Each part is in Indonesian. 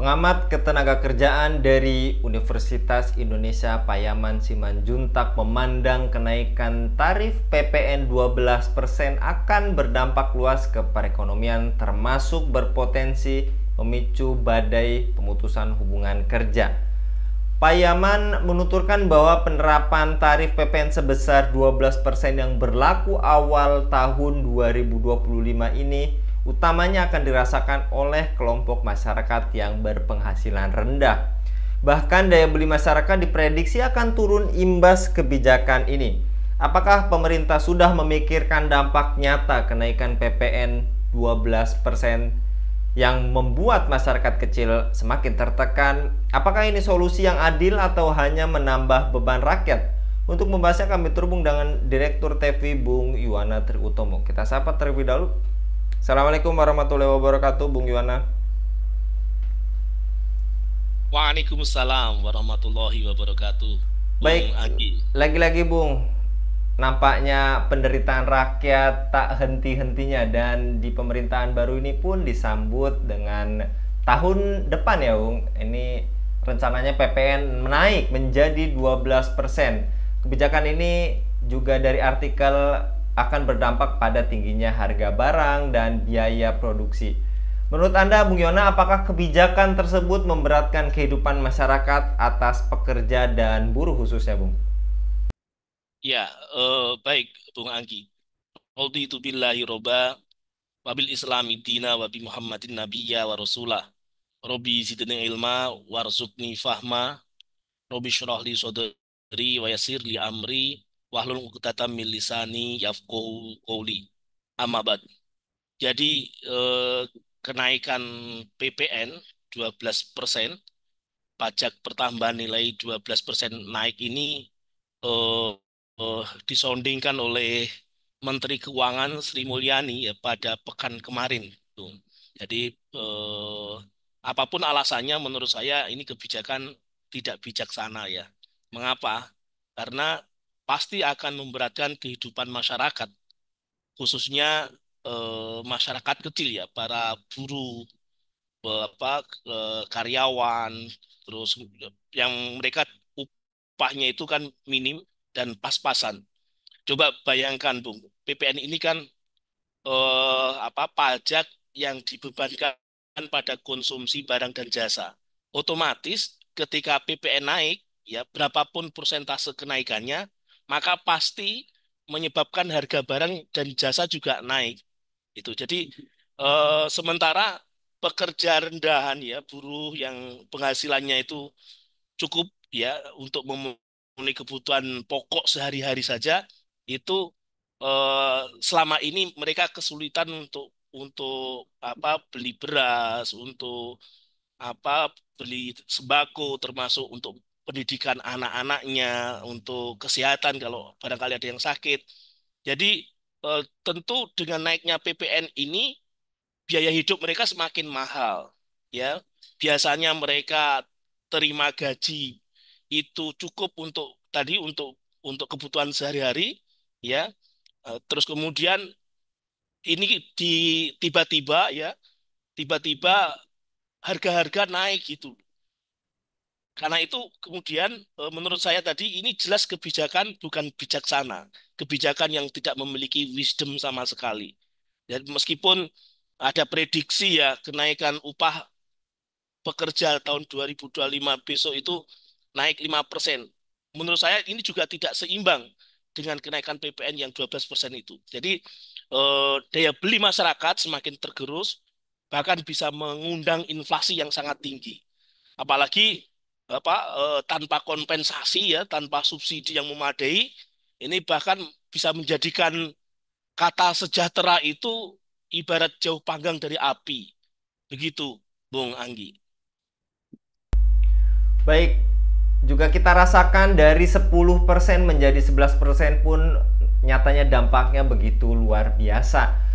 Pengamat ketenaga kerjaan dari Universitas Indonesia Payaman Simanjuntak memandang kenaikan tarif PPN 12% akan berdampak luas ke perekonomian termasuk berpotensi memicu badai pemutusan hubungan kerja. Payaman menuturkan bahwa penerapan tarif PPN sebesar 12% yang berlaku awal tahun 2025 ini utamanya akan dirasakan oleh kelompok masyarakat yang berpenghasilan rendah. Bahkan daya beli masyarakat diprediksi akan turun imbas kebijakan ini. Apakah pemerintah sudah memikirkan dampak nyata kenaikan PPN 12% yang membuat masyarakat kecil semakin tertekan? Apakah ini solusi yang adil atau hanya menambah beban rakyat? Untuk membahasnya kami terhubung dengan Direktur TV Bung Yuwana Triutomo. Kita sapa terlebih dahulu. Assalamualaikum warahmatullahi wabarakatuh, Bung Yuwana. Waalaikumsalam warahmatullahi wabarakatuh. Baik, lagi-lagi Bung, nampaknya penderitaan rakyat tak henti-hentinya dan di pemerintahan baru ini pun disambut dengan tahun depan ya Bung. ini rencananya PPN menaik menjadi 12% kebijakan ini juga dari artikel akan berdampak pada tingginya harga barang dan biaya produksi. Menurut Anda, Bung Yona, apakah kebijakan tersebut memberatkan kehidupan masyarakat atas pekerja dan buruh khususnya, Bung? Ya, eh, baik, Bung Anggi. Qulti itu billahi roba, wabil islami dina, wabi muhammadin nabiya wa rasulah. Robi zidni ilma, warzukni fahma, Robi syurahli sodari, wa li amri, wahlul uqdatam min lisani yafqahu qawli. Amabat. Jadi eh, kenaikan PPN 12 persen, pajak pertambahan nilai 12 persen naik ini eh, eh, disondingkan oleh Menteri Keuangan Sri Mulyani ya, pada pekan kemarin. Tuh. Jadi eh, apapun alasannya menurut saya ini kebijakan tidak bijaksana ya. Mengapa? Karena pasti akan memberatkan kehidupan masyarakat, khususnya eh, masyarakat kecil ya, para buruh, apa, eh, karyawan, terus yang mereka upahnya itu kan minim dan pas-pasan. Coba bayangkan, Bung, PPN ini kan eh, apa pajak yang dibebankan pada konsumsi barang dan jasa. Otomatis ketika PPN naik, ya berapapun persentase kenaikannya maka pasti menyebabkan harga barang dan jasa juga naik. Itu. Jadi eh, sementara pekerja rendahan ya, buruh yang penghasilannya itu cukup ya untuk memenuhi kebutuhan pokok sehari-hari saja itu eh, selama ini mereka kesulitan untuk untuk apa beli beras, untuk apa beli sembako termasuk untuk pendidikan anak-anaknya, untuk kesehatan kalau barangkali ada yang sakit. Jadi eh, tentu dengan naiknya PPN ini biaya hidup mereka semakin mahal, ya. Biasanya mereka terima gaji itu cukup untuk tadi untuk untuk kebutuhan sehari-hari, ya. Eh, terus kemudian ini di tiba-tiba ya, tiba-tiba harga-harga naik gitu karena itu kemudian e, menurut saya tadi ini jelas kebijakan bukan bijaksana, kebijakan yang tidak memiliki wisdom sama sekali. Dan meskipun ada prediksi ya kenaikan upah pekerja tahun 2025 besok itu naik 5 persen. Menurut saya ini juga tidak seimbang dengan kenaikan PPN yang 12 persen itu. Jadi eh, daya beli masyarakat semakin tergerus, bahkan bisa mengundang inflasi yang sangat tinggi. Apalagi apa eh, tanpa kompensasi ya, tanpa subsidi yang memadai, ini bahkan bisa menjadikan kata sejahtera itu ibarat jauh panggang dari api. Begitu, Bung Anggi. Baik, juga kita rasakan dari 10% menjadi 11% pun nyatanya dampaknya begitu luar biasa.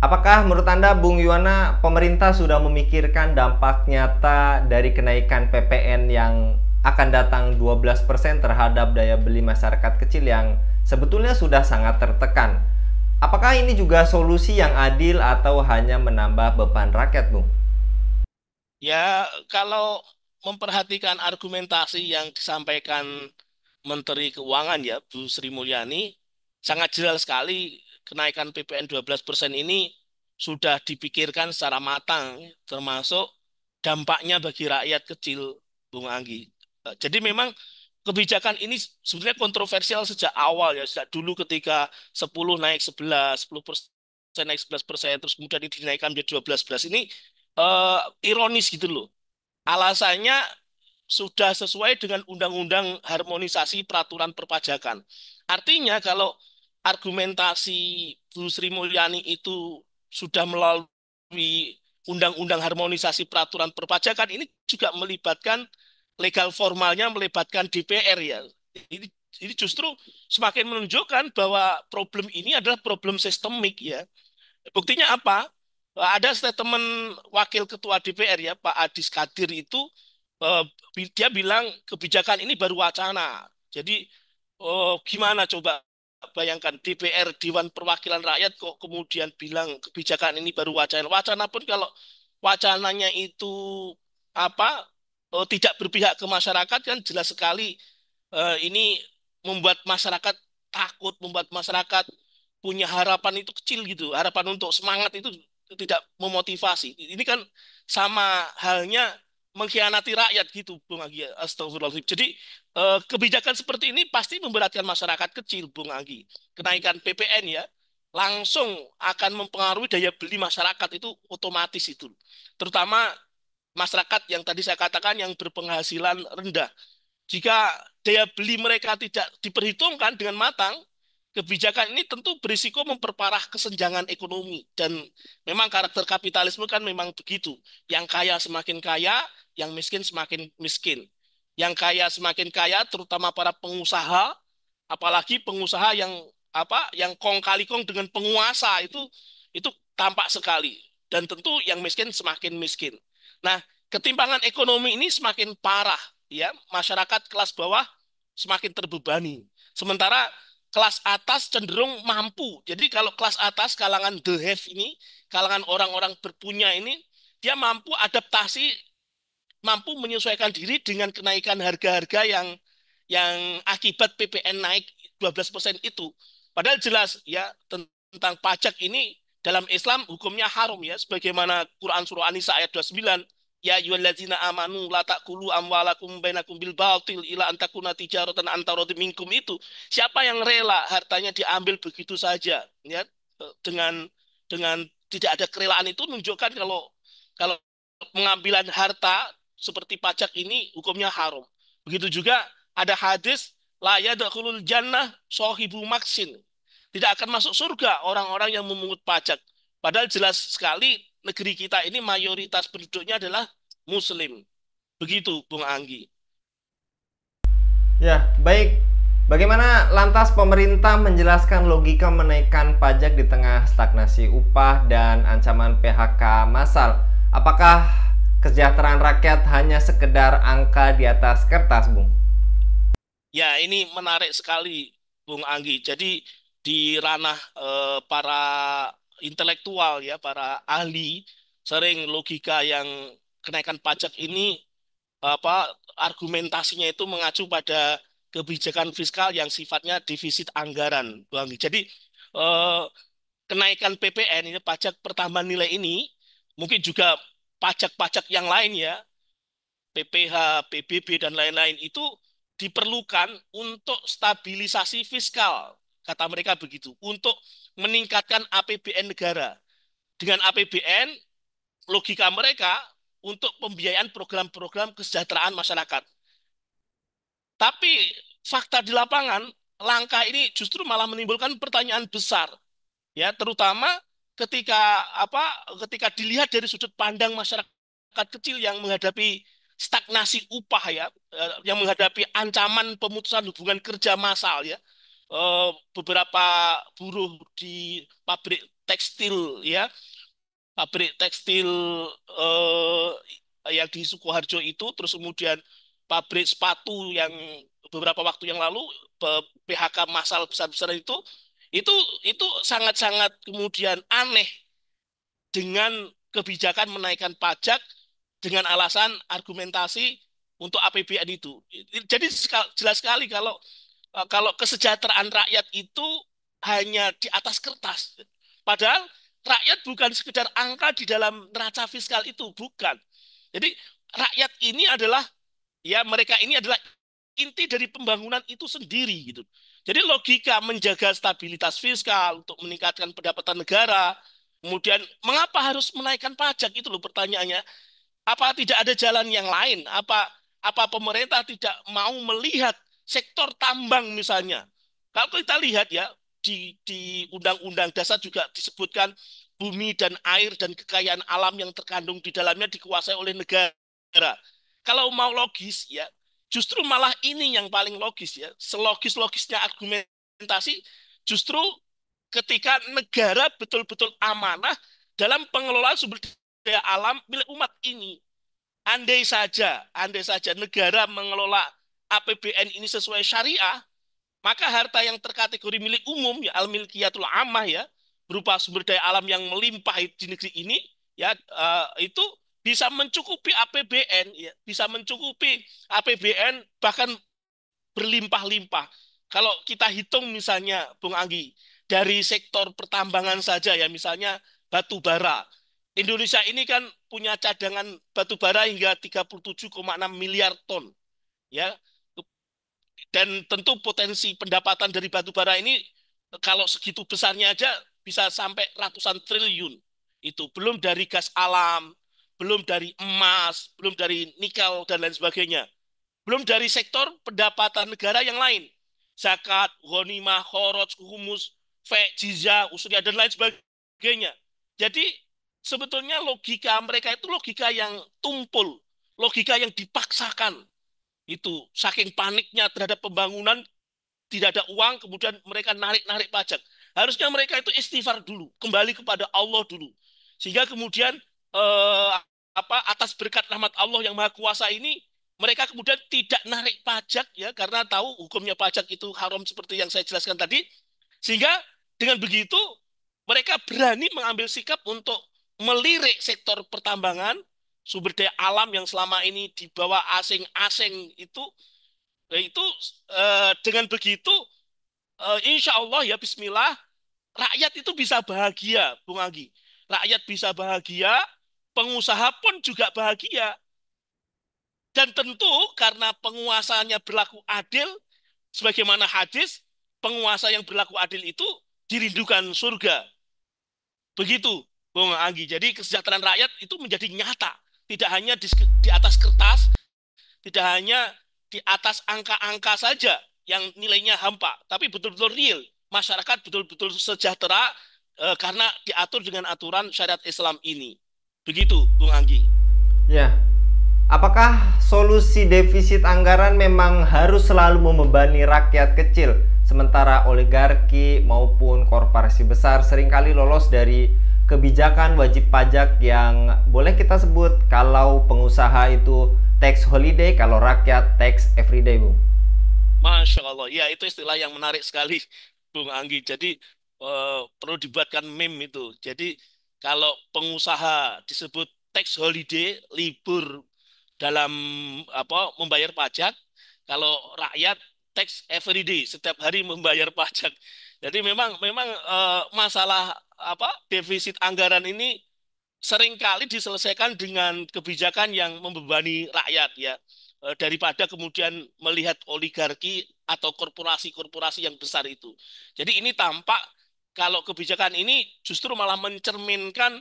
Apakah menurut Anda, Bung Yuwana, pemerintah sudah memikirkan dampak nyata dari kenaikan PPN yang akan datang 12% terhadap daya beli masyarakat kecil yang sebetulnya sudah sangat tertekan? Apakah ini juga solusi yang adil atau hanya menambah beban rakyat, Bung? Ya, kalau memperhatikan argumentasi yang disampaikan Menteri Keuangan ya, Bu Sri Mulyani, sangat jelas sekali kenaikan PPN 12 persen ini sudah dipikirkan secara matang, termasuk dampaknya bagi rakyat kecil, Bung Anggi. Eh, jadi memang kebijakan ini sebenarnya kontroversial sejak awal ya, sejak dulu ketika 10 naik 11, 10 persen naik 11 persen, terus kemudian dinaikkan menjadi 12 belas ini uh, ironis gitu loh. Alasannya sudah sesuai dengan undang-undang harmonisasi peraturan perpajakan. Artinya kalau argumentasi Bu Sri Mulyani itu sudah melalui undang-undang harmonisasi peraturan perpajakan ini juga melibatkan legal formalnya melibatkan DPR ya. Ini ini justru semakin menunjukkan bahwa problem ini adalah problem sistemik ya. Buktinya apa? Ada statement wakil ketua DPR ya Pak Adis Kadir itu eh, dia bilang kebijakan ini baru wacana. Jadi oh, gimana coba bayangkan DPR Dewan Perwakilan Rakyat kok kemudian bilang kebijakan ini baru wacana. Wacana pun kalau wacananya itu apa oh, tidak berpihak ke masyarakat kan jelas sekali eh, ini membuat masyarakat takut, membuat masyarakat punya harapan itu kecil gitu. Harapan untuk semangat itu tidak memotivasi. Ini kan sama halnya mengkhianati rakyat gitu Bung Agi astagfirullahaladzim jadi eh, kebijakan seperti ini pasti memberatkan masyarakat kecil Bung Agi kenaikan PPN ya langsung akan mempengaruhi daya beli masyarakat itu otomatis itu terutama masyarakat yang tadi saya katakan yang berpenghasilan rendah jika daya beli mereka tidak diperhitungkan dengan matang kebijakan ini tentu berisiko memperparah kesenjangan ekonomi dan memang karakter kapitalisme kan memang begitu yang kaya semakin kaya yang miskin semakin miskin, yang kaya semakin kaya, terutama para pengusaha, apalagi pengusaha yang apa, yang kong kali kong dengan penguasa itu itu tampak sekali. Dan tentu yang miskin semakin miskin. Nah, ketimpangan ekonomi ini semakin parah, ya masyarakat kelas bawah semakin terbebani. Sementara kelas atas cenderung mampu. Jadi kalau kelas atas kalangan the have ini, kalangan orang-orang berpunya ini, dia mampu adaptasi mampu menyesuaikan diri dengan kenaikan harga-harga yang yang akibat PPN naik 12% itu. Padahal jelas ya tentang pajak ini dalam Islam hukumnya haram ya sebagaimana Quran surah An-Nisa ayat 29 ya ayyuhallazina amanu la taqulu amwalakum bainakum bil batil ila antakuna tijaratan antarad minkum itu siapa yang rela hartanya diambil begitu saja ya dengan dengan tidak ada kerelaan itu menunjukkan kalau kalau pengambilan harta seperti pajak ini hukumnya haram. Begitu juga ada hadis la yadkhulul jannah sahibu maksin. Tidak akan masuk surga orang-orang yang memungut pajak. Padahal jelas sekali negeri kita ini mayoritas penduduknya adalah muslim. Begitu Bung Anggi. Ya, baik. Bagaimana lantas pemerintah menjelaskan logika menaikkan pajak di tengah stagnasi upah dan ancaman PHK massal? Apakah kesejahteraan rakyat hanya sekedar angka di atas kertas, Bung? Ya, ini menarik sekali, Bung Anggi. Jadi di ranah eh, para intelektual ya, para ahli sering logika yang kenaikan pajak ini apa argumentasinya itu mengacu pada kebijakan fiskal yang sifatnya defisit anggaran, Bung Anggi. Jadi eh, kenaikan PPN ini pajak pertambahan nilai ini mungkin juga pajak-pajak yang lain ya, PPH, PBB, dan lain-lain itu diperlukan untuk stabilisasi fiskal, kata mereka begitu, untuk meningkatkan APBN negara. Dengan APBN, logika mereka untuk pembiayaan program-program kesejahteraan masyarakat. Tapi fakta di lapangan, langkah ini justru malah menimbulkan pertanyaan besar, ya terutama ketika apa ketika dilihat dari sudut pandang masyarakat kecil yang menghadapi stagnasi upah ya eh, yang menghadapi ancaman pemutusan hubungan kerja massal ya eh, beberapa buruh di pabrik tekstil ya pabrik tekstil eh, yang di Sukoharjo itu terus kemudian pabrik sepatu yang beberapa waktu yang lalu PHK massal besar-besaran itu itu itu sangat-sangat kemudian aneh dengan kebijakan menaikkan pajak dengan alasan argumentasi untuk APBN itu. Jadi jelas sekali kalau kalau kesejahteraan rakyat itu hanya di atas kertas. Padahal rakyat bukan sekedar angka di dalam neraca fiskal itu, bukan. Jadi rakyat ini adalah ya mereka ini adalah inti dari pembangunan itu sendiri gitu. Jadi logika menjaga stabilitas fiskal untuk meningkatkan pendapatan negara, kemudian mengapa harus menaikkan pajak itu loh pertanyaannya. Apa tidak ada jalan yang lain? Apa apa pemerintah tidak mau melihat sektor tambang misalnya? Kalau kita lihat ya di di undang-undang dasar juga disebutkan bumi dan air dan kekayaan alam yang terkandung di dalamnya dikuasai oleh negara. Kalau mau logis ya Justru malah ini yang paling logis ya. Selogis-logisnya argumentasi justru ketika negara betul-betul amanah dalam pengelolaan sumber daya alam milik umat ini. Andai saja, andai saja negara mengelola APBN ini sesuai syariah, maka harta yang terkategori milik umum ya al milkiyatul amah ya berupa sumber daya alam yang melimpah di negeri ini ya uh, itu bisa mencukupi APBN, ya, bisa mencukupi APBN bahkan berlimpah-limpah. Kalau kita hitung misalnya, Bung Anggi, dari sektor pertambangan saja ya, misalnya batu bara. Indonesia ini kan punya cadangan batu bara hingga 37,6 miliar ton. Ya. Dan tentu potensi pendapatan dari batu bara ini kalau segitu besarnya aja bisa sampai ratusan triliun. Itu belum dari gas alam, belum dari emas, belum dari nikel dan lain sebagainya. Belum dari sektor pendapatan negara yang lain. Zakat, ghanimah, khoroj, humus, fe, jizya, usuriah dan lain sebagainya. Jadi sebetulnya logika mereka itu logika yang tumpul, logika yang dipaksakan. Itu saking paniknya terhadap pembangunan tidak ada uang kemudian mereka narik-narik pajak. Harusnya mereka itu istighfar dulu, kembali kepada Allah dulu. Sehingga kemudian eh, apa atas berkat rahmat Allah yang maha kuasa ini mereka kemudian tidak narik pajak ya karena tahu hukumnya pajak itu haram seperti yang saya jelaskan tadi sehingga dengan begitu mereka berani mengambil sikap untuk melirik sektor pertambangan sumber daya alam yang selama ini dibawa asing-asing itu itu eh, dengan begitu eh, insya Allah ya Bismillah rakyat itu bisa bahagia Bung Agi rakyat bisa bahagia pengusaha pun juga bahagia. Dan tentu karena penguasanya berlaku adil, sebagaimana hadis, penguasa yang berlaku adil itu dirindukan surga. Begitu, Bung Anggi. Jadi kesejahteraan rakyat itu menjadi nyata. Tidak hanya di, di atas kertas, tidak hanya di atas angka-angka saja yang nilainya hampa, tapi betul-betul real. Masyarakat betul-betul sejahtera e, karena diatur dengan aturan syariat Islam ini. Begitu, Bung Anggi. Ya. Apakah solusi defisit anggaran memang harus selalu membebani rakyat kecil, sementara oligarki maupun korporasi besar seringkali lolos dari kebijakan wajib pajak yang boleh kita sebut kalau pengusaha itu tax holiday, kalau rakyat tax everyday, Bung? Masya Allah, ya itu istilah yang menarik sekali, Bung Anggi. Jadi uh, perlu dibuatkan meme itu. Jadi kalau pengusaha disebut tax holiday, libur dalam apa membayar pajak, kalau rakyat tax every day, setiap hari membayar pajak. Jadi memang memang e, masalah apa defisit anggaran ini seringkali diselesaikan dengan kebijakan yang membebani rakyat ya eh, daripada kemudian melihat oligarki atau korporasi-korporasi yang besar itu. Jadi ini tampak kalau kebijakan ini justru malah mencerminkan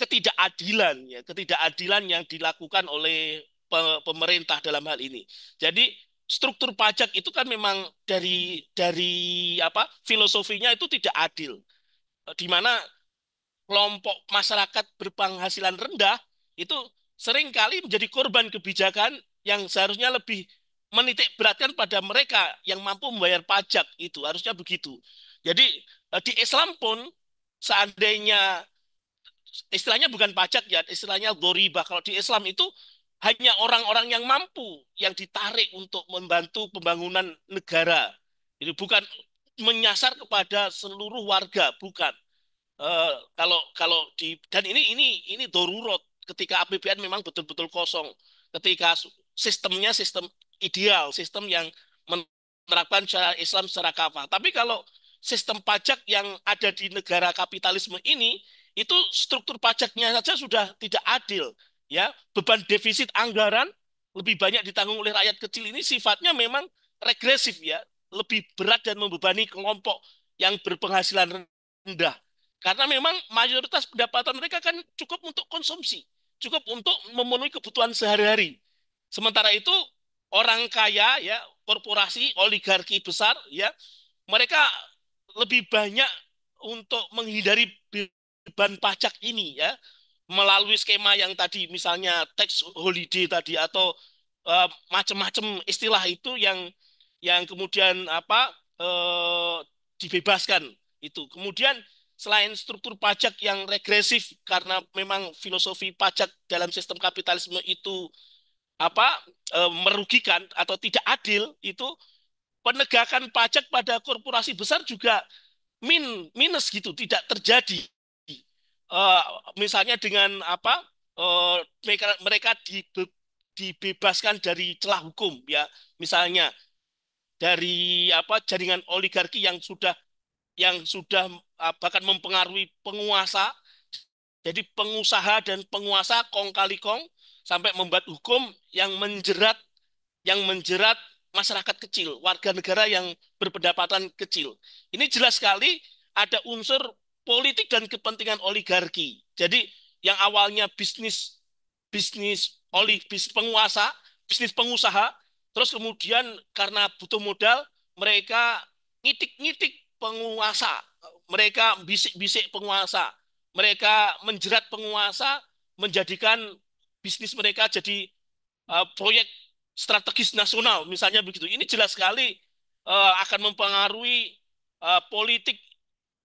ketidakadilan ya ketidakadilan yang dilakukan oleh pemerintah dalam hal ini jadi struktur pajak itu kan memang dari dari apa filosofinya itu tidak adil di mana kelompok masyarakat berpenghasilan rendah itu seringkali menjadi korban kebijakan yang seharusnya lebih menitik beratkan pada mereka yang mampu membayar pajak itu harusnya begitu jadi eh, di Islam pun seandainya istilahnya bukan pajak ya, istilahnya goriba. Kalau di Islam itu hanya orang-orang yang mampu yang ditarik untuk membantu pembangunan negara. Jadi bukan menyasar kepada seluruh warga, bukan. Uh, kalau kalau di dan ini ini ini dorurot ketika APBN memang betul-betul kosong, ketika sistemnya sistem ideal, sistem yang menerapkan cara Islam secara kafah. Tapi kalau sistem pajak yang ada di negara kapitalisme ini itu struktur pajaknya saja sudah tidak adil ya beban defisit anggaran lebih banyak ditanggung oleh rakyat kecil ini sifatnya memang regresif ya lebih berat dan membebani kelompok yang berpenghasilan rendah karena memang mayoritas pendapatan mereka kan cukup untuk konsumsi cukup untuk memenuhi kebutuhan sehari-hari sementara itu orang kaya ya korporasi oligarki besar ya mereka lebih banyak untuk menghindari beban pajak ini ya melalui skema yang tadi misalnya tax holiday tadi atau uh, eh, macam-macam istilah itu yang yang kemudian apa uh, dibebaskan itu kemudian selain struktur pajak yang regresif karena memang filosofi pajak dalam sistem kapitalisme itu apa uh, merugikan atau tidak adil itu penegakan pajak pada korporasi besar juga min minus gitu tidak terjadi uh, misalnya dengan apa uh, mereka mereka dibe, dibebaskan dari celah hukum ya misalnya dari apa jaringan oligarki yang sudah yang sudah uh, bahkan mempengaruhi penguasa jadi pengusaha dan penguasa kong kali kong sampai membuat hukum yang menjerat yang menjerat masyarakat kecil, warga negara yang berpendapatan kecil. Ini jelas sekali ada unsur politik dan kepentingan oligarki. Jadi yang awalnya bisnis bisnis oli bisnis penguasa, bisnis pengusaha, terus kemudian karena butuh modal, mereka ngitik-ngitik penguasa, mereka bisik-bisik penguasa, mereka menjerat penguasa, menjadikan bisnis mereka jadi uh, proyek strategis nasional misalnya begitu. Ini jelas sekali uh, akan mempengaruhi uh, politik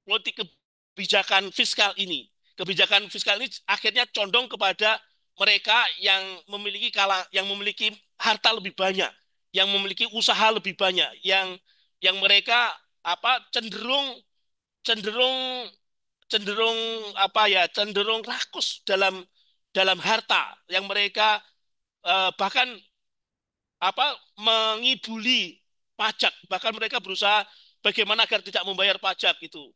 politik kebijakan fiskal ini. Kebijakan fiskal ini akhirnya condong kepada mereka yang memiliki kala yang memiliki harta lebih banyak, yang memiliki usaha lebih banyak, yang yang mereka apa cenderung cenderung cenderung apa ya cenderung rakus dalam dalam harta yang mereka eh, bahkan apa mengibuli pajak bahkan mereka berusaha bagaimana agar tidak membayar pajak itu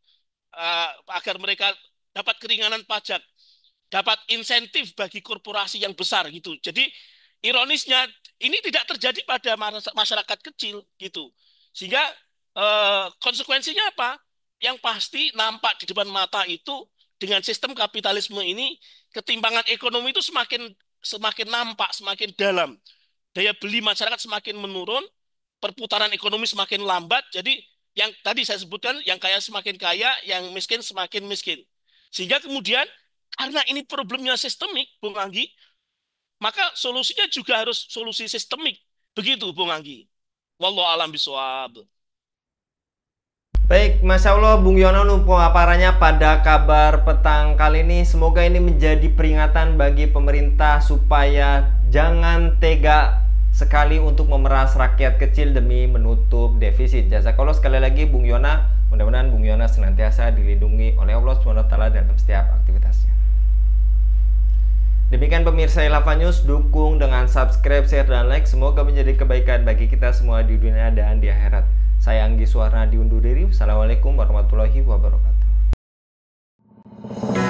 uh, eh, agar mereka dapat keringanan pajak dapat insentif bagi korporasi yang besar gitu jadi ironisnya ini tidak terjadi pada masyarakat kecil gitu sehingga uh, konsekuensinya apa yang pasti nampak di depan mata itu dengan sistem kapitalisme ini ketimpangan ekonomi itu semakin semakin nampak semakin dalam daya beli masyarakat semakin menurun, perputaran ekonomi semakin lambat. Jadi yang tadi saya sebutkan, yang kaya semakin kaya, yang miskin semakin miskin. Sehingga kemudian karena ini problemnya sistemik, Bung Anggi, maka solusinya juga harus solusi sistemik. Begitu, Bung Anggi. Wallahu alam biswab. Baik, Masya Allah Bung Yono aparanya pada kabar petang kali ini Semoga ini menjadi peringatan bagi pemerintah supaya jangan tega sekali untuk memeras rakyat kecil demi menutup defisit jasa. Kalau sekali lagi Bung Yona, mudah-mudahan Bung Yona senantiasa dilindungi oleh Allah SWT dalam setiap aktivitasnya. Demikian pemirsa Ilava News, dukung dengan subscribe, share, dan like. Semoga menjadi kebaikan bagi kita semua di dunia dan di akhirat. Saya Anggi Suwarna diundur diri. Wassalamualaikum warahmatullahi wabarakatuh.